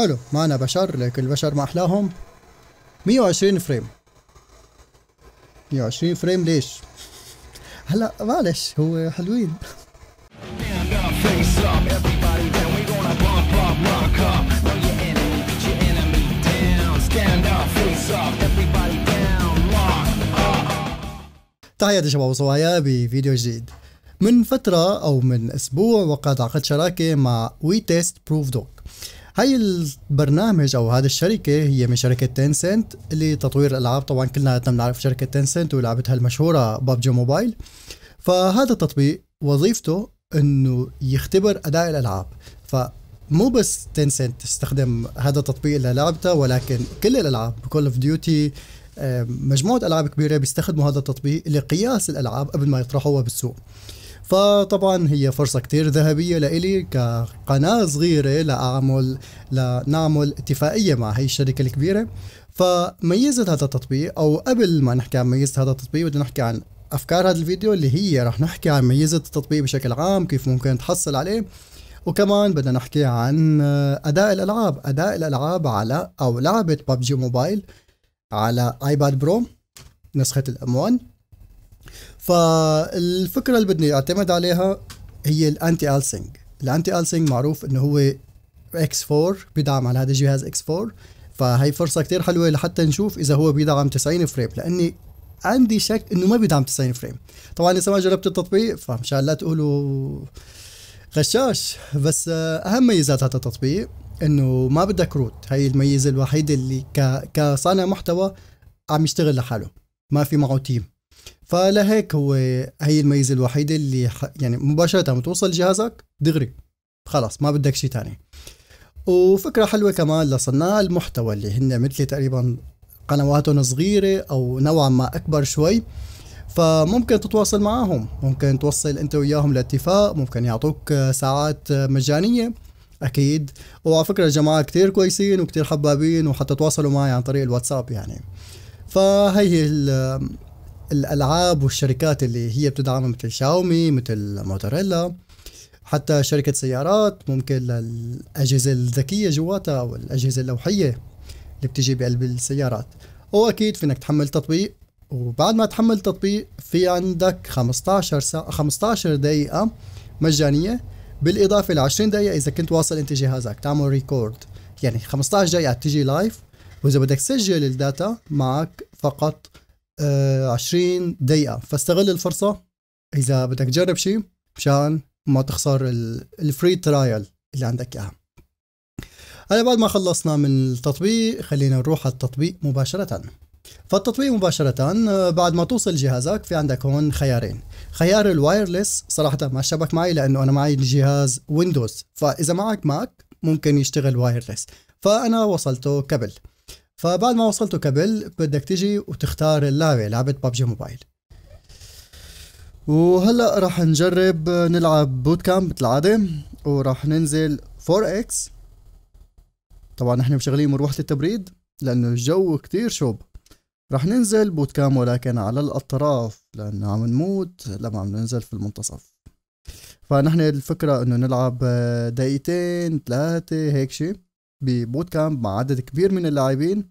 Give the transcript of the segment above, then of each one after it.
حلو ما أنا بشر لكن البشر ما أحلاهم 120 فريم 120 فريم ليش؟ هلا معلش هو حلوين تحياتي شباب وصبايا بفيديو جديد من فترة أو من أسبوع وقعت عقد شراكة مع وي تيست بروف دوك هاي البرنامج او هذه الشركه هي من شركه اللي لتطوير الالعاب طبعا كلنا بنعرف شركه تينسنت ولعبتها المشهوره ببجي موبايل فهذا التطبيق وظيفته انه يختبر اداء الالعاب ف مو بس تنسنت تستخدم هذا التطبيق اللي لعبته ولكن كل الالعاب كول اوف ديوتي مجموعه العاب كبيره بيستخدموا هذا التطبيق لقياس الالعاب قبل ما يطرحوها بالسوق فطبعا هي فرصة كتير ذهبية لإلي كقناة صغيرة لأعمل لنعمل اتفاقية مع هي الشركة الكبيرة فميزة هذا التطبيق أو قبل ما نحكي عن ميزة هذا التطبيق بدنا نحكي عن أفكار هذا الفيديو اللي هي رح نحكي عن ميزة التطبيق بشكل عام كيف ممكن تحصل عليه وكمان بدنا نحكي عن أداء الألعاب أداء الألعاب على أو لعبة ببجي موبايل على ايباد برو نسخة الأم 1 فالفكره اللي بدنا نعتمد عليها هي الانتي السنج الانتي السنج معروف انه هو اكس 4 بيدعم على هذا الجهاز اكس 4 فهي فرصه كتير حلوه لحتى نشوف اذا هو بيدعم 90 فريم لاني عندي شك انه ما بيدعم 90 فريم طبعا لسه ما جربت التطبيق فمشان لا تقولوا غشاش بس اهم ميزات هذا التطبيق انه ما بدك روت هي الميزه الوحيده اللي كصانع محتوى عم يشتغل لحاله ما في معه تيم فلهيك هو هي الميزه الوحيده اللي يعني مباشره بتوصل توصل جهازك دغري خلاص ما بدك شيء ثاني وفكره حلوه كمان لصناع المحتوى اللي هن مثلي تقريبا قنواتهم صغيره او نوعا ما اكبر شوي فممكن تتواصل معهم ممكن توصل انت وياهم لاتفاق ممكن يعطوك ساعات مجانيه اكيد وعلى فكره الجماعه كتير كويسين وكتير حبابين وحتى تواصلوا معي عن طريق الواتساب يعني فهي هي الالعاب والشركات اللي هي بتدعمها مثل شاومي مثل موتوريلا حتى شركه سيارات ممكن للاجهزه الذكيه جواتها او الاجهزه اللوحيه اللي بتجي بقلب السيارات واكيد فينك تحمل تطبيق وبعد ما تحمل تطبيق في عندك 15 ساعة 15 دقيقة مجانية بالإضافة ل 20 دقيقة إذا كنت واصل أنت جهازك تعمل ريكورد يعني 15 دقيقة تجي لايف وإذا بدك تسجل الداتا معك فقط 20 آه، دقيقة فاستغل الفرصة إذا بدك تجرب شيء مشان ما تخسر الفري ترايل اللي عندك إياها هلا بعد ما خلصنا من التطبيق خلينا نروح على التطبيق مباشرة فالتطبيق مباشرة آه، بعد ما توصل جهازك في عندك هون خيارين خيار الوايرلس صراحة ما اشتبك معي لأنه أنا معي الجهاز ويندوز فإذا معك ماك ممكن يشتغل وايرلس فأنا وصلته كبل فبعد ما وصلته كبل بدك تجي وتختار اللعبة لعبة ببجي موبايل وهلا راح نجرب نلعب بوت كامب مثل العادة وراح ننزل 4 اكس طبعا نحن مشغلين مروحة التبريد لانه الجو كتير شوب راح ننزل بوت كامب ولكن على الاطراف لانه عم نموت لما عم ننزل في المنتصف فنحن الفكرة انه نلعب دقيقتين ثلاثة هيك شي ببوت كامب مع عدد كبير من اللاعبين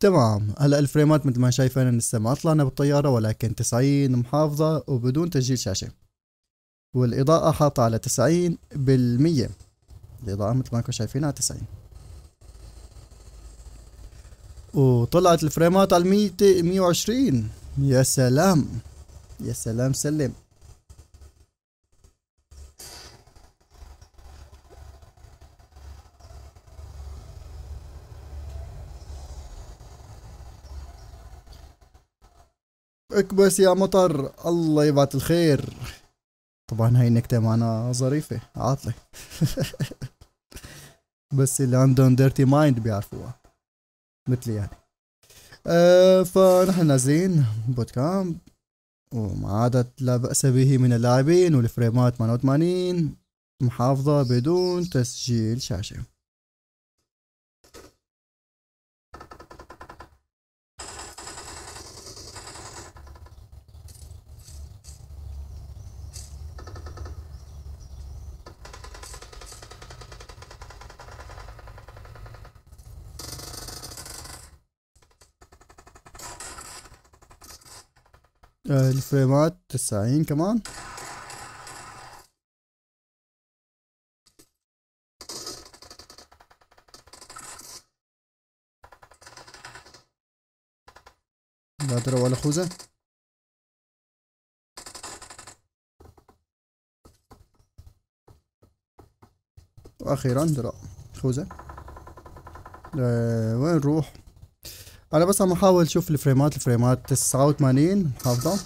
تمام هلا الفريمات مثل ما شايفين لسه ما طلعنا بالطيارة ولكن 90 محافظة وبدون تسجيل شاشة والإضاءة حاطة على 90 بالمية الإضاءة مثل ما انكم شايفين على 90 وطلعت الفريمات على 100 120 يا سلام يا سلام سلم اكبس يا مطر الله يبعث الخير طبعا هاي النكتة معنا ظريفة عاطلة بس اللي عندهم ديرتي مايند بيعرفوها مثلي يعني أه فنحن نازلين بوت كامب وما عادت لا بأس به من اللاعبين والفريمات 88 محافظة بدون تسجيل شاشة آه، الفريمات 90 كمان لا ترى ولا خوزة واخيرا درى خوذة آه، وين نروح انا بس عم احاول اشوف الفريمات الفريمات 89 حافظه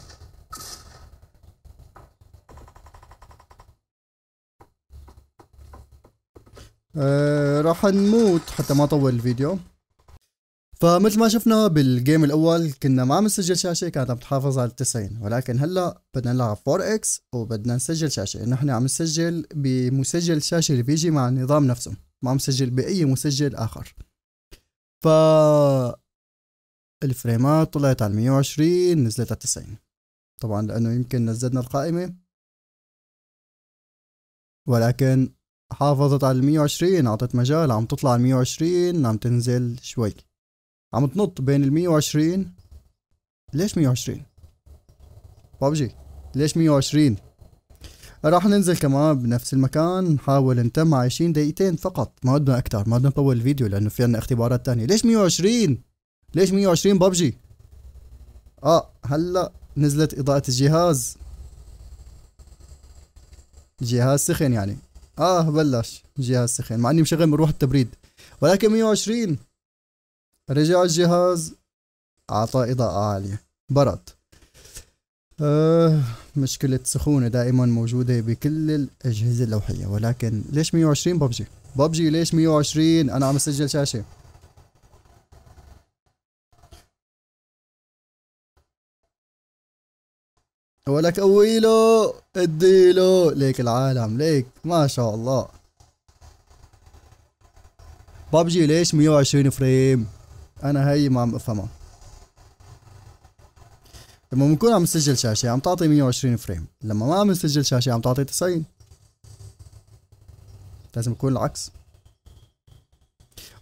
أه راح نموت حتى ما اطول الفيديو فمثل ما شفنا بالجيم الاول كنا ما عم نسجل شاشه كانت عم تحافظ على 90 ولكن هلا بدنا نلعب 4 اكس وبدنا نسجل شاشه نحن عم نسجل بمسجل الشاشه اللي بيجي مع النظام نفسه ما عم نسجل باي مسجل اخر ف الفريمات طلعت على 120 نزلت على 90 طبعا لأنه يمكن نزلنا القائمة ولكن حافظت على 120 أعطت مجال عم تطلع على 120 عم تنزل شوي عم تنط بين ال 120 ليش 120 ببجي ليش 120 راح ننزل كمان بنفس المكان نحاول نتم عايشين دقيقتين فقط ما بدنا اكثر ما بدنا نطول الفيديو لانه في عندنا اختبارات تانية ليش 120 ليش 120 ببجي اه هلا نزلت اضاءة الجهاز جهاز سخن يعني اه بلش جهاز سخن مع اني مشغل مروحة التبريد ولكن 120 رجع الجهاز اعطى اضاءة عالية برد آه مشكلة سخونة دائما موجودة بكل الأجهزة اللوحية ولكن ليش 120 ببجي؟ ببجي ليش 120 أنا عم أسجل شاشة ولك اويلو اديلو ليك العالم ليك ما شاء الله ببجي ليش 120 فريم انا هي ما عم افهمها لما بنكون عم نسجل شاشه عم تعطي 120 فريم لما ما عم نسجل شاشه عم تعطي 90 لازم يكون العكس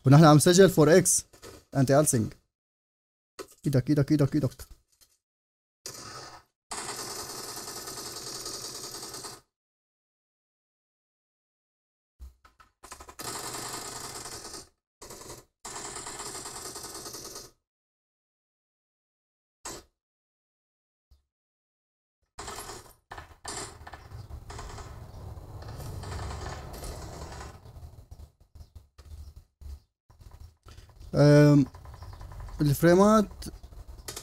ونحن عم نسجل 4 اكس انتي السينج ايدك ايدك ايدك ايدك الفريمات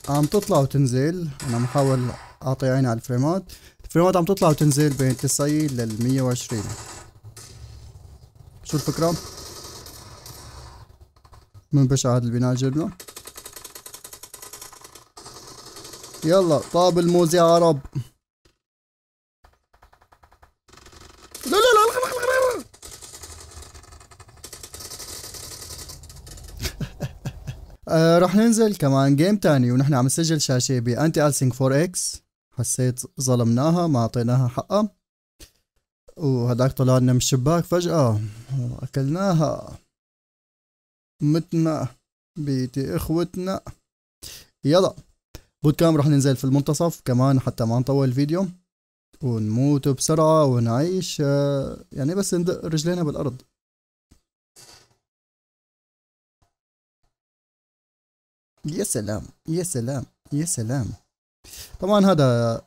عم تطلع وتنزل انا محاول اعطي عيني على الفريمات الفريمات عم تطلع وتنزل بين 90 لل 120 شو الفكرة؟ من بشع هذا البناء جبنا يلا طاب الموزي يا عرب رح ننزل كمان جيم تاني ونحن عم نسجل شاشة بأنتي ألسينج 4 اكس حسيت ظلمناها ما أعطيناها حقها وهداك طلع لنا من الشباك فجأة وأكلناها متنا بيتي إخوتنا يلا بوت كام رح ننزل في المنتصف كمان حتى ما نطول الفيديو ونموت بسرعة ونعيش يعني بس ندق رجلينا بالأرض يا سلام يا سلام يا سلام طبعا هذا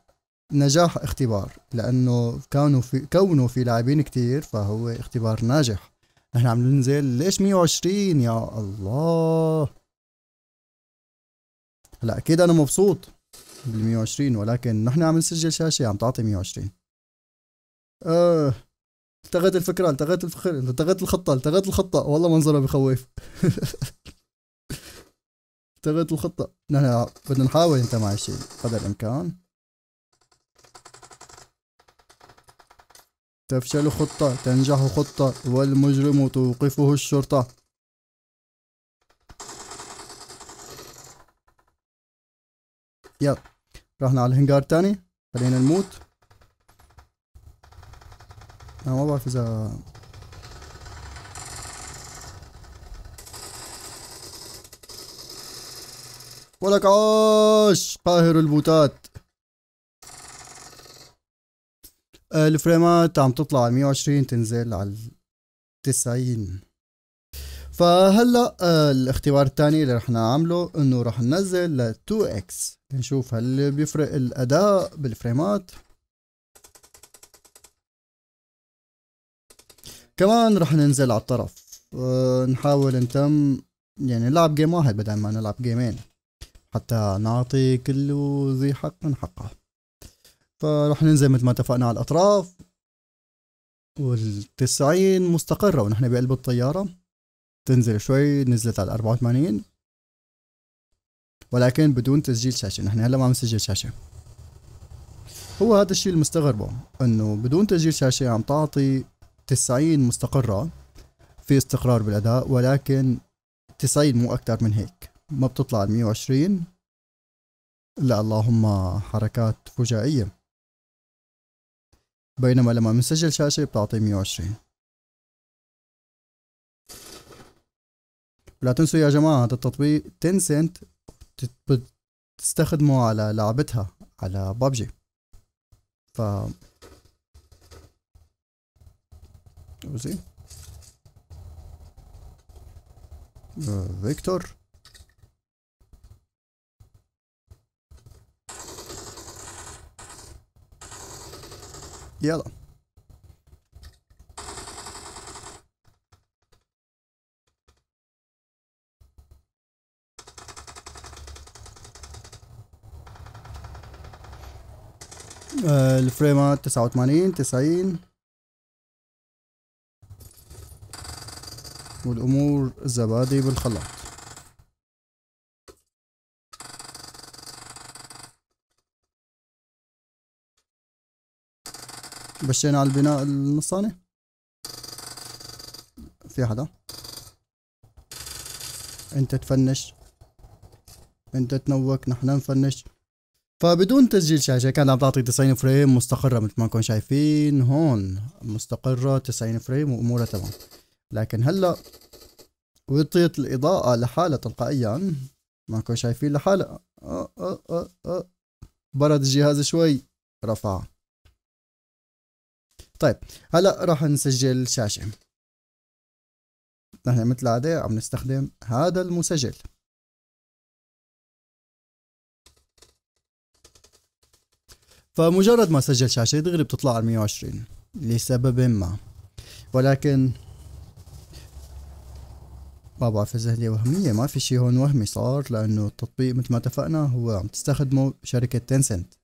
نجاح اختبار لانه كانوا في كونه في لاعبين كتير فهو اختبار ناجح نحن عم ننزل ليش 120 يا الله هلا اكيد انا مبسوط بال 120 ولكن نحن عم نسجل شاشه عم تعطي 120 اه التغيت الفكره التغيت الفكره التغيت الخطه التغيت الخطه والله منظرها بخوف اخترت الخطة نحن بدنا نحاول مع الشيء قدر الإمكان تفشل خطة تنجح خطة والمجرم توقفه الشرطة يلا رحنا على الهنجار تاني خلينا نموت انا ما بعرف اذا ولك عاش قاهر البوتات آه، الفريمات عم تطلع على 120 تنزل على 90 فهلا آه، الاختبار الثاني اللي رح نعمله انه رح ننزل ل 2 اكس نشوف هل بيفرق الاداء بالفريمات كمان رح ننزل على الطرف آه، نحاول نتم يعني نلعب جيم واحد بدل ما نلعب جيمين حتى نعطي كل ذي حق من حقه فرح ننزل مثل ما اتفقنا على الأطراف والتسعين مستقرة ونحن بقلب الطيارة تنزل شوي نزلت على الأربعة وثمانين ولكن بدون تسجيل شاشة نحن هلا ما عم نسجل شاشة هو هذا الشيء المستغربه انه بدون تسجيل شاشه عم تعطي تسعين مستقره في استقرار بالاداء ولكن تسعين مو اكتر من هيك ما بتطلع ال 120 لا اللهم حركات فجائية بينما لما بنسجل شاشة بتعطي 120 ولا تنسوا يا جماعة هذا التطبيق تنسنت بتستخدمه على لعبتها على بابجي ف وزي آه، فيكتور يلا آه، الفريمات تسعة وثمانين تسعين والأمور زبادي بالخلاط بشينا على البناء النصاني في حدا انت تفنش انت تنوك نحن نفنش فبدون تسجيل شاشة كان عم تعطي 90 فريم مستقرة مثل ما نكون شايفين هون مستقرة 90 فريم وامورها تمام لكن هلا وطيت الاضاءة لحالها تلقائيا ما نكون شايفين لحالها أه، أه، أه، برد الجهاز شوي رفع طيب هلا راح نسجل شاشه نحن مثل العاده عم نستخدم هذا المسجل فمجرد ما سجل شاشه دغري بتطلع على 120 لسبب ما ولكن ما بعرف اذا هي وهميه ما في شيء هون وهمي صار لانه التطبيق مثل ما اتفقنا هو عم تستخدمه شركه تنسنت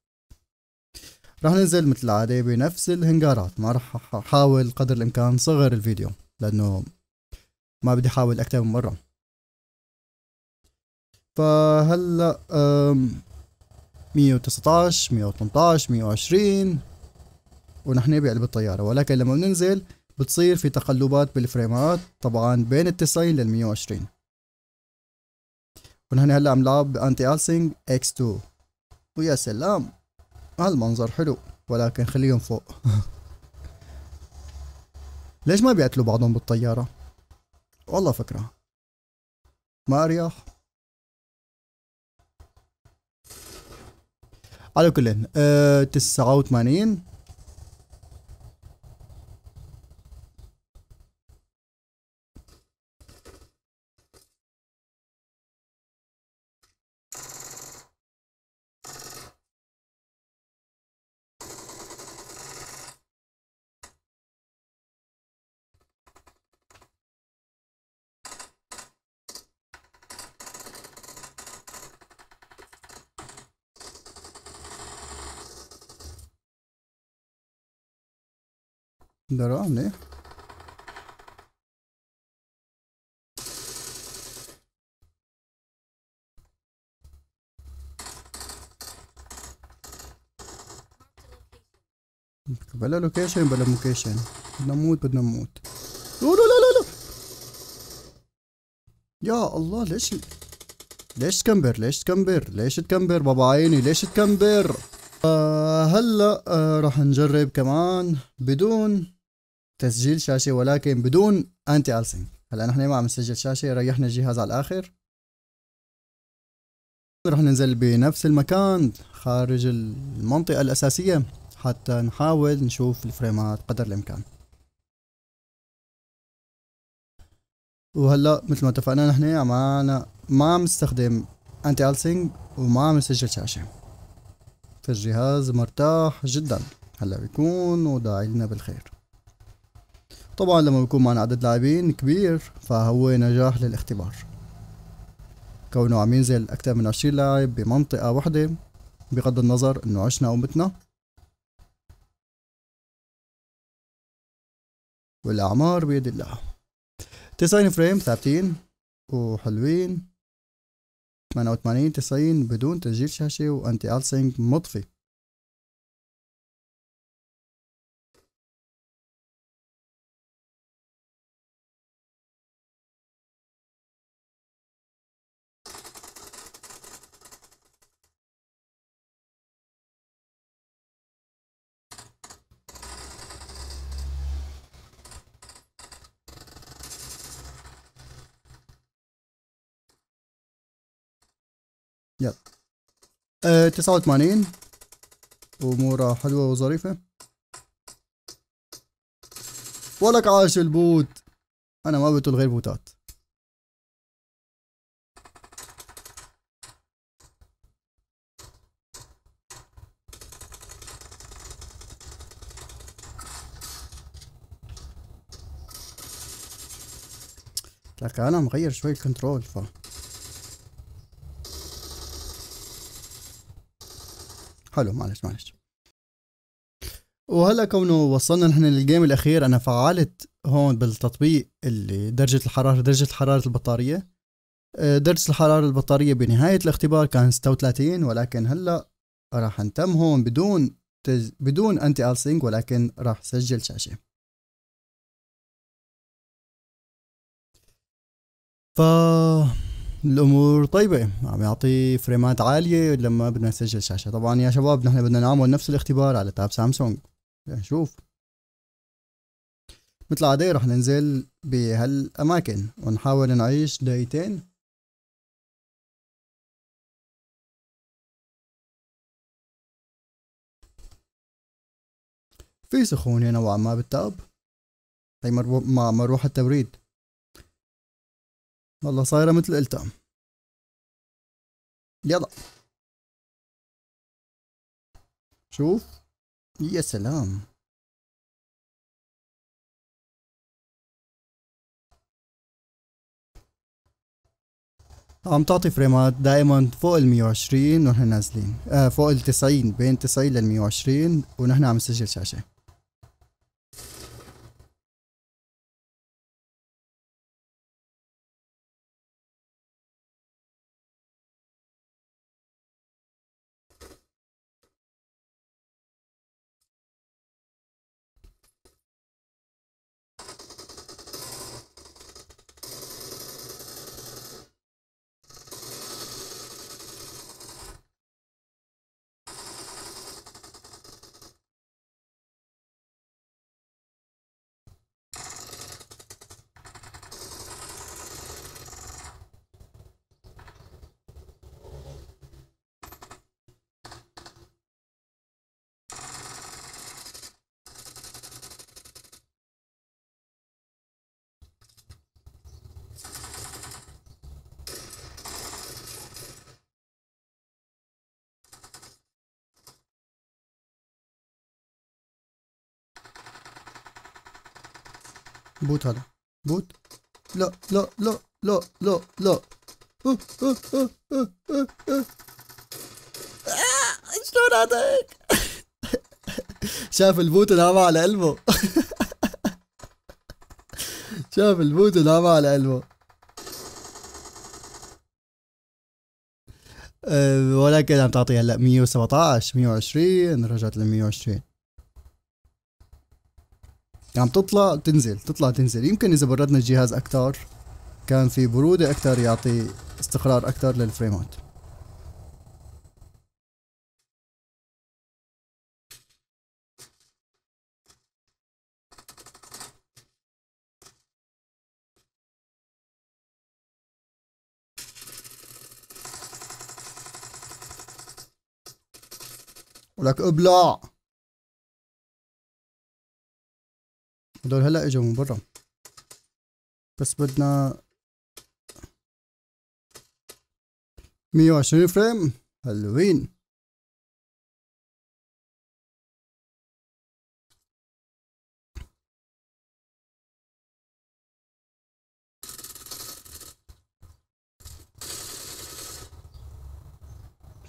رح ننزل مثل العادة بنفس الهنجارات ما رح احاول قدر الامكان صغر الفيديو لانه ما بدي احاول اكتر من مرة فهلا 119 118 120 ونحن بقلب الطيارة ولكن لما بننزل بتصير في تقلبات بالفريمات طبعا بين التسعين لل 120 ونحن هلا عم نلعب بانتي السينج اكس 2 ويا سلام هالمنظر حلو ولكن خليهم فوق ليش ما بيقتلوا بعضهم بالطيارة؟ والله فكرة ما أريح على كل 89 drar av بلا لوكيشن بلا موكيشن بدنا نموت بدنا نموت لا لا لا لا يا الله ليش ليش تكمبر ليش تكمبر ليش تكمبر بابا عيني ليش تكمبر آه هلا آه راح نجرب كمان بدون تسجيل شاشه ولكن بدون انتي السنج هلا نحن ما عم نسجل شاشه ريحنا الجهاز على الاخر رح ننزل بنفس المكان خارج المنطقه الاساسيه حتى نحاول نشوف الفريمات قدر الامكان وهلا مثل ما اتفقنا نحن ما عم نستخدم انتي السنج وما عم نسجل شاشه فالجهاز مرتاح جدا هلا بيكون وداعي لنا بالخير طبعا لما بيكون معنا عدد لاعبين كبير فهو نجاح للاختبار كونه عم ينزل أكثر من عشرين لاعب بمنطقة واحدة بغض النظر إنه عشنا أو متنا والأعمار بيد الله تسعين فريم ثابتين وحلوين 88 90 بدون تسجيل شاشة وأنتي ألسينج مطفي يلا آه، تسعة وثمانين أمورها حلوة وظريفة ولك عاش البوت أنا ما بتول غير بوتات لك أنا مغير شوي الكنترول فا حلو معلش معلش وهلا كونه وصلنا نحن للجيم الاخير انا فعلت هون بالتطبيق اللي درجه الحراره درجه حراره البطاريه آه، درجه الحراره البطاريه بنهايه الاختبار كان 36 ولكن هلا راح نتم هون بدون تز... بدون انتي السينج ولكن راح سجل شاشه ف الامور طيبه عم يعطي فريمات عاليه لما بدنا نسجل شاشه طبعا يا شباب نحن بدنا نعمل نفس الاختبار على تاب سامسونج نشوف مثل العادة رح ننزل بهالأماكن ونحاول نعيش دقيقتين في سخونة نوعا ما بالتاب هي مع مروحة تبريد والله صايرة مثل التام يلا شوف يا سلام عم تعطي فريمات دائما فوق ال 120 ونحن نازلين آه فوق ال 90 بين 90 لل 120 ونحن عم نسجل شاشه بوت هذا بوت لا لا لا لا لا لا أه، أه، أه، شلون هذا هيك؟ شاف البوت نام على قلبه شاف البوت نام على قلبه ولكن عم تعطي هلا 117 120 رجعت ل 120 يعني تطلع تنزل تطلع تنزل يمكن اذا بردنا الجهاز اكثر كان في برودة اكثر يعطي استقرار اكثر للفريمات ولك ابلع هدول هلا اجوا من برا بس بدنا 120 فريم حلوين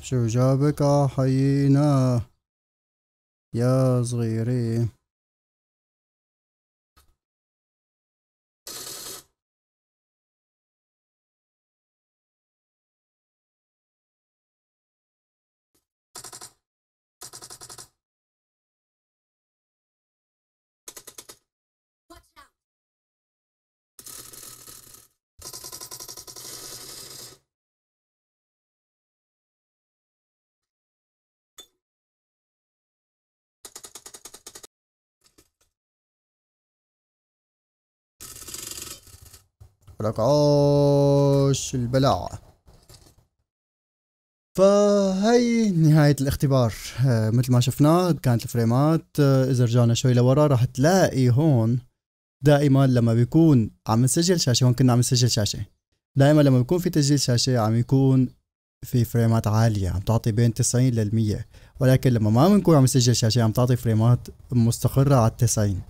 شو جابك حيينا يا صغيري لك عوش البلاع فهي نهاية الاختبار آه، مثل ما شفنا كانت الفريمات آه، إذا رجعنا شوي لورا راح تلاقي هون دائما لما بيكون عم نسجل شاشة هون كنا عم نسجل شاشة دائما لما بيكون في تسجيل شاشة عم يكون في فريمات عالية عم تعطي بين 90 لل 100 ولكن لما ما بنكون عم نسجل شاشة عم تعطي فريمات مستقرة على 90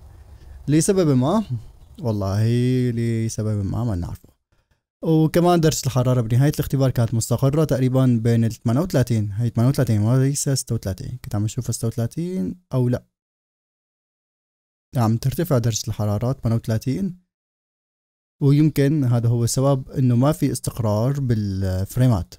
لسبب ما والله لسبب ما ما نعرفه وكمان درجة الحرارة بنهاية الاختبار كانت مستقرة تقريبا بين ال 38 هي 38 وليس 36 كنت عم اشوفها 36 او لا عم ترتفع درجة الحرارة 38 ويمكن هذا هو السبب انه ما في استقرار بالفريمات